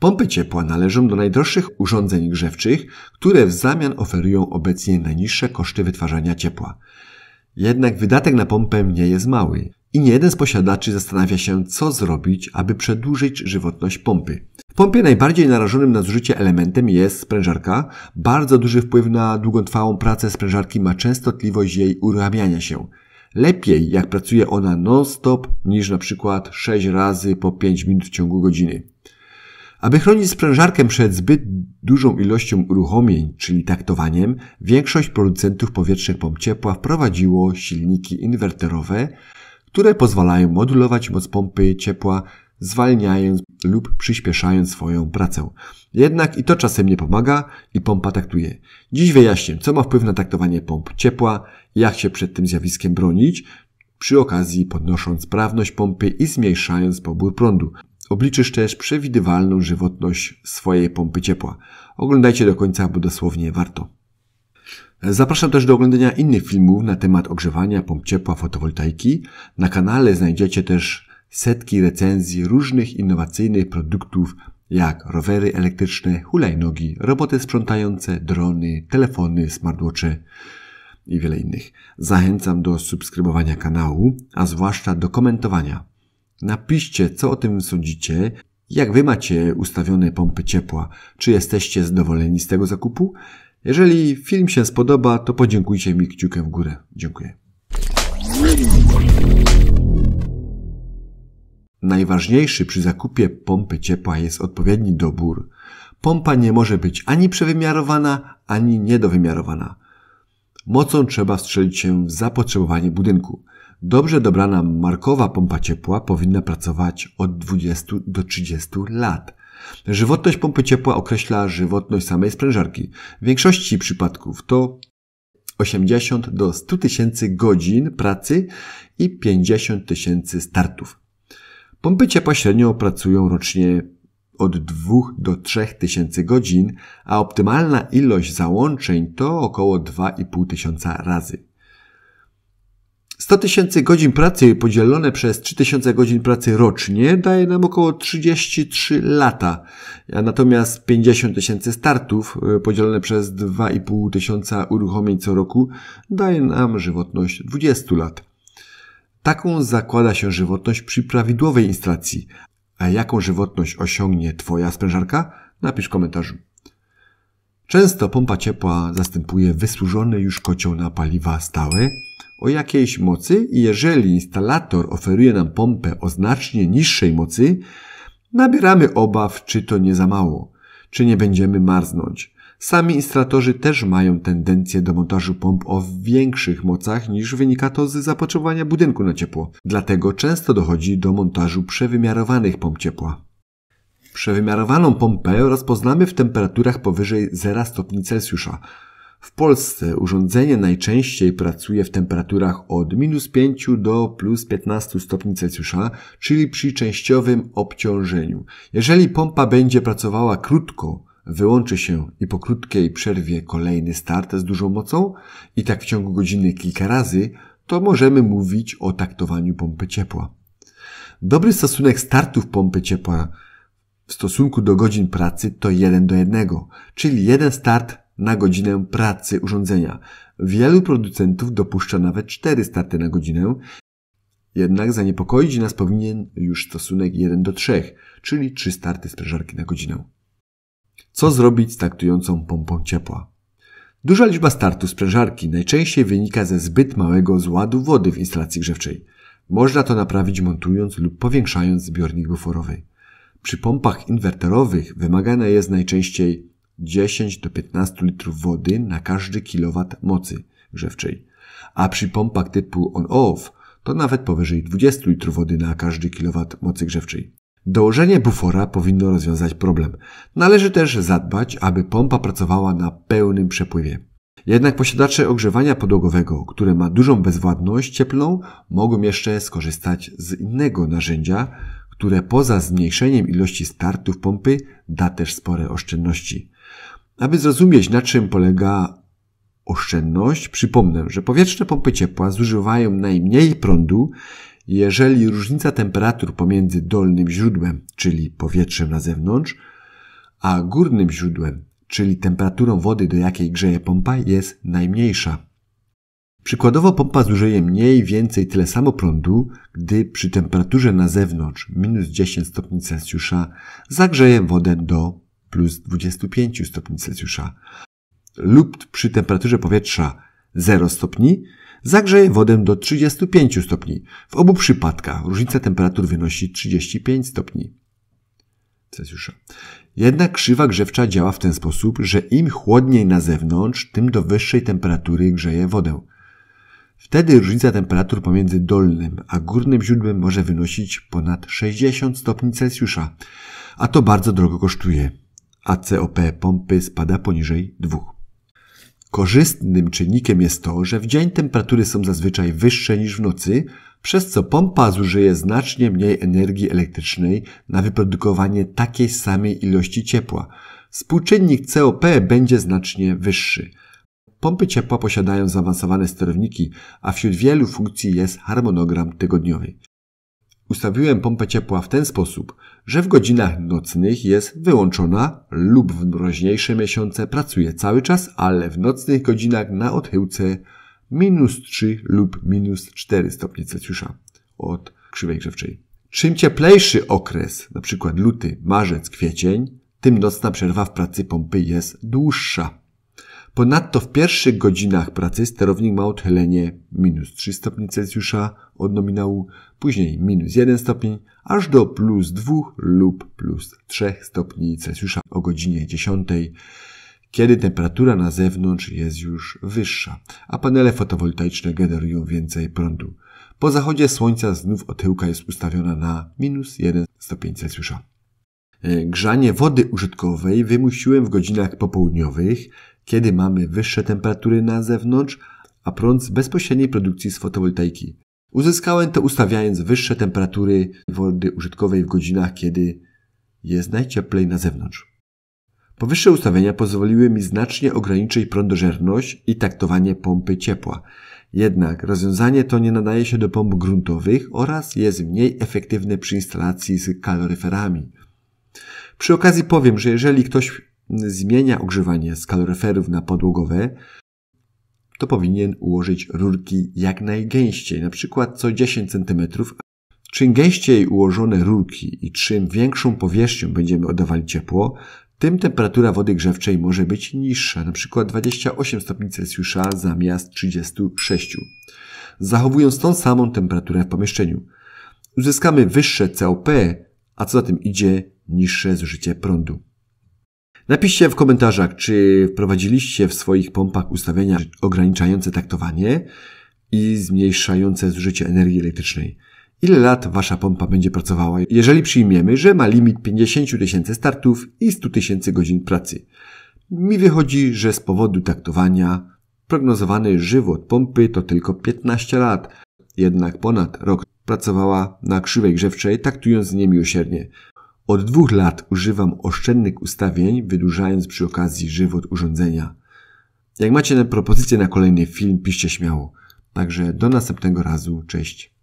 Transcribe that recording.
Pompy ciepła należą do najdroższych urządzeń grzewczych, które w zamian oferują obecnie najniższe koszty wytwarzania ciepła. Jednak wydatek na pompę nie jest mały i nie jeden z posiadaczy zastanawia się, co zrobić, aby przedłużyć żywotność pompy. W pompie najbardziej narażonym na zużycie elementem jest sprężarka. Bardzo duży wpływ na długotrwałą pracę sprężarki ma częstotliwość jej uruchamiania się. Lepiej, jak pracuje ona non-stop, niż na przykład 6 razy po 5 minut w ciągu godziny. Aby chronić sprężarkę przed zbyt dużą ilością uruchomień, czyli taktowaniem, większość producentów powietrznych pomp ciepła wprowadziło silniki inwerterowe, które pozwalają modulować moc pompy ciepła, zwalniając lub przyspieszając swoją pracę. Jednak i to czasem nie pomaga i pompa taktuje. Dziś wyjaśnię, co ma wpływ na taktowanie pomp ciepła, jak się przed tym zjawiskiem bronić, przy okazji podnosząc sprawność pompy i zmniejszając pobór prądu. Obliczysz też przewidywalną żywotność swojej pompy ciepła. Oglądajcie do końca, bo dosłownie warto. Zapraszam też do oglądania innych filmów na temat ogrzewania pomp ciepła fotowoltaiki. Na kanale znajdziecie też setki recenzji różnych innowacyjnych produktów jak rowery elektryczne, hulajnogi, roboty sprzątające, drony, telefony, smartwatche i wiele innych. Zachęcam do subskrybowania kanału, a zwłaszcza do komentowania. Napiszcie, co o tym sądzicie, jak wy macie ustawione pompy ciepła, czy jesteście zadowoleni z tego zakupu. Jeżeli film się spodoba, to podziękujcie mi kciukiem w górę. Dziękuję. Najważniejszy przy zakupie pompy ciepła jest odpowiedni dobór. Pompa nie może być ani przewymiarowana, ani niedowymiarowana. Mocą trzeba strzelić się w zapotrzebowanie budynku. Dobrze dobrana markowa pompa ciepła powinna pracować od 20 do 30 lat. Żywotność pompy ciepła określa żywotność samej sprężarki. W większości przypadków to 80 do 100 tysięcy godzin pracy i 50 tysięcy startów. Pompy ciepła średnio pracują rocznie od 2 do 3 tysięcy godzin, a optymalna ilość załączeń to około 2,5 tysiąca razy. 100 tysięcy godzin pracy podzielone przez 3000 godzin pracy rocznie daje nam około 33 lata, natomiast 50 tysięcy startów e, podzielone przez 2,5 tysiąca uruchomień co roku daje nam żywotność 20 lat. Taką zakłada się żywotność przy prawidłowej instalacji. A jaką żywotność osiągnie Twoja sprężarka? Napisz w komentarzu. Często pompa ciepła zastępuje wysłużony już kocioł na paliwa stałe, o jakiejś mocy i jeżeli instalator oferuje nam pompę o znacznie niższej mocy, nabieramy obaw, czy to nie za mało, czy nie będziemy marznąć. Sami instalatorzy też mają tendencję do montażu pomp o większych mocach niż wynika to z zapotrzebowania budynku na ciepło. Dlatego często dochodzi do montażu przewymiarowanych pomp ciepła. Przewymiarowaną pompę rozpoznamy w temperaturach powyżej 0 stopni Celsjusza, w Polsce urządzenie najczęściej pracuje w temperaturach od minus 5 do plus 15 stopni Celsjusza, czyli przy częściowym obciążeniu. Jeżeli pompa będzie pracowała krótko, wyłączy się i po krótkiej przerwie kolejny start z dużą mocą i tak w ciągu godziny kilka razy, to możemy mówić o taktowaniu pompy ciepła. Dobry stosunek startów pompy ciepła w stosunku do godzin pracy to 1 do 1, czyli jeden start na godzinę pracy urządzenia. Wielu producentów dopuszcza nawet 4 starty na godzinę, jednak zaniepokoić nas powinien już stosunek 1 do 3, czyli 3 starty sprężarki na godzinę. Co zrobić z taktującą pompą ciepła? Duża liczba startów sprężarki najczęściej wynika ze zbyt małego zładu wody w instalacji grzewczej. Można to naprawić montując lub powiększając zbiornik buforowy. Przy pompach inwerterowych wymagane jest najczęściej 10 do 15 litrów wody na każdy kilowat mocy grzewczej, a przy pompach typu on-off to nawet powyżej 20 litrów wody na każdy kilowat mocy grzewczej. Dołożenie bufora powinno rozwiązać problem. Należy też zadbać, aby pompa pracowała na pełnym przepływie. Jednak posiadacze ogrzewania podłogowego, które ma dużą bezwładność cieplną, mogą jeszcze skorzystać z innego narzędzia, które poza zmniejszeniem ilości startów pompy da też spore oszczędności. Aby zrozumieć, na czym polega oszczędność, przypomnę, że powietrzne pompy ciepła zużywają najmniej prądu, jeżeli różnica temperatur pomiędzy dolnym źródłem, czyli powietrzem na zewnątrz, a górnym źródłem, czyli temperaturą wody, do jakiej grzeje pompa, jest najmniejsza. Przykładowo pompa zużyje mniej więcej tyle samo prądu, gdy przy temperaturze na zewnątrz minus 10 stopni Celsjusza zagrzeje wodę do plus 25 stopni Celsjusza lub przy temperaturze powietrza 0 stopni zagrzeje wodę do 35 stopni. W obu przypadkach różnica temperatur wynosi 35 stopni Celsjusza. Jednak krzywa grzewcza działa w ten sposób, że im chłodniej na zewnątrz, tym do wyższej temperatury grzeje wodę. Wtedy różnica temperatur pomiędzy dolnym a górnym źródłem może wynosić ponad 60 stopni Celsjusza, a to bardzo drogo kosztuje a COP pompy spada poniżej 2. Korzystnym czynnikiem jest to, że w dzień temperatury są zazwyczaj wyższe niż w nocy, przez co pompa zużyje znacznie mniej energii elektrycznej na wyprodukowanie takiej samej ilości ciepła. Współczynnik COP będzie znacznie wyższy. Pompy ciepła posiadają zaawansowane sterowniki, a wśród wielu funkcji jest harmonogram tygodniowy. Ustawiłem pompę ciepła w ten sposób, że w godzinach nocnych jest wyłączona lub w mroźniejsze miesiące pracuje cały czas, ale w nocnych godzinach na odchyłce minus 3 lub minus 4 stopnie Celsjusza od krzywej grzewczej. Czym cieplejszy okres, np. luty, marzec, kwiecień, tym nocna przerwa w pracy pompy jest dłuższa. Ponadto w pierwszych godzinach pracy sterownik ma odchylenie minus 3 stopni Celsjusza od nominału, później minus 1 stopień, aż do plus 2 lub plus 3 stopni Celsjusza o godzinie 10, kiedy temperatura na zewnątrz jest już wyższa, a panele fotowoltaiczne generują więcej prądu. Po zachodzie słońca znów otyłka jest ustawiona na minus 1 stopień Celsjusza. E, grzanie wody użytkowej wymusiłem w godzinach popołudniowych, kiedy mamy wyższe temperatury na zewnątrz, a prąd z bezpośredniej produkcji z fotowoltaiki. Uzyskałem to ustawiając wyższe temperatury wody użytkowej w godzinach, kiedy jest najcieplej na zewnątrz. Powyższe ustawienia pozwoliły mi znacznie ograniczyć prądożerność i taktowanie pompy ciepła. Jednak rozwiązanie to nie nadaje się do pomp gruntowych oraz jest mniej efektywne przy instalacji z kaloryferami. Przy okazji powiem, że jeżeli ktoś zmienia ogrzewanie z kaloryferów na podłogowe, to powinien ułożyć rurki jak najgęściej, na przykład co 10 cm. Czym gęściej ułożone rurki i czym większą powierzchnią będziemy oddawali ciepło, tym temperatura wody grzewczej może być niższa, np. 28 stopni Celsjusza zamiast 36, zachowując tą samą temperaturę w pomieszczeniu. Uzyskamy wyższe COP, a co za tym idzie, niższe zużycie prądu. Napiszcie w komentarzach, czy wprowadziliście w swoich pompach ustawienia ograniczające taktowanie i zmniejszające zużycie energii elektrycznej. Ile lat wasza pompa będzie pracowała, jeżeli przyjmiemy, że ma limit 50 tysięcy startów i 100 tysięcy godzin pracy? Mi wychodzi, że z powodu taktowania prognozowany żywot pompy to tylko 15 lat, jednak ponad rok pracowała na krzywej grzewczej, taktując niemiłosiernie. Od dwóch lat używam oszczędnych ustawień, wydłużając przy okazji żywot urządzenia. Jak macie propozycje na kolejny film, piszcie śmiało. Także do następnego razu, cześć.